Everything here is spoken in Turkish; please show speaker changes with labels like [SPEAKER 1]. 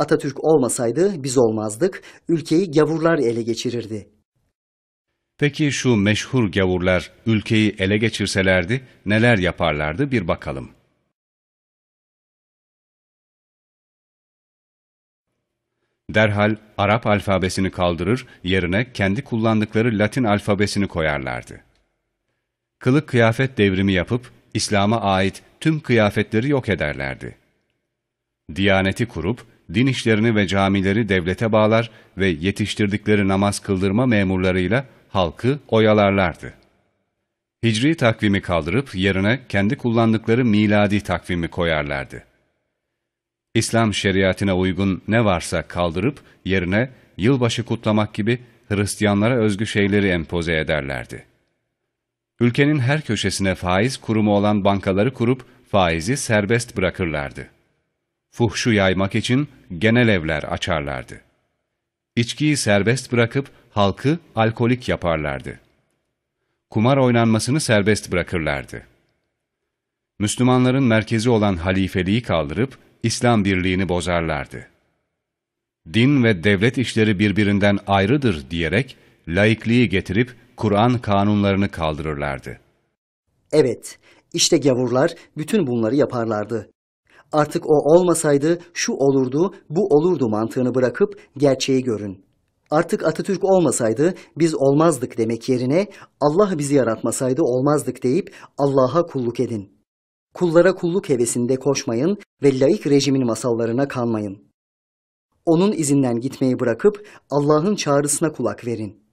[SPEAKER 1] Atatürk olmasaydı biz olmazdık, ülkeyi gavurlar ele geçirirdi.
[SPEAKER 2] Peki şu meşhur gavurlar ülkeyi ele geçirselerdi neler yaparlardı bir bakalım. Derhal Arap alfabesini kaldırır, yerine kendi kullandıkları Latin alfabesini koyarlardı. Kılık kıyafet devrimi yapıp İslam'a ait tüm kıyafetleri yok ederlerdi. Diyaneti kurup din işlerini ve camileri devlete bağlar ve yetiştirdikleri namaz kıldırma memurlarıyla halkı oyalarlardı. Hicri takvimi kaldırıp yerine kendi kullandıkları miladi takvimi koyarlardı. İslam şeriatine uygun ne varsa kaldırıp yerine yılbaşı kutlamak gibi Hristiyanlara özgü şeyleri empoze ederlerdi. Ülkenin her köşesine faiz kurumu olan bankaları kurup faizi serbest bırakırlardı fuhşu yaymak için genel evler açarlardı. İçkiyi serbest bırakıp halkı alkolik yaparlardı. Kumar oynanmasını serbest bırakırlardı. Müslümanların merkezi olan halifeliği kaldırıp İslam birliğini bozarlardı. Din ve devlet işleri birbirinden ayrıdır diyerek laikliği getirip Kur'an kanunlarını kaldırırlardı.
[SPEAKER 1] Evet, işte gavurlar bütün bunları yaparlardı artık o olmasaydı şu olurdu, bu olurdu mantığını bırakıp gerçeği görün. Artık Atatürk olmasaydı biz olmazdık demek yerine Allah bizi yaratmasaydı olmazdık deyip Allah'a kulluk edin. Kullara kulluk hevesinde koşmayın ve laik rejimin masallarına kanmayın. Onun izinden gitmeyi bırakıp Allah'ın çağrısına kulak verin.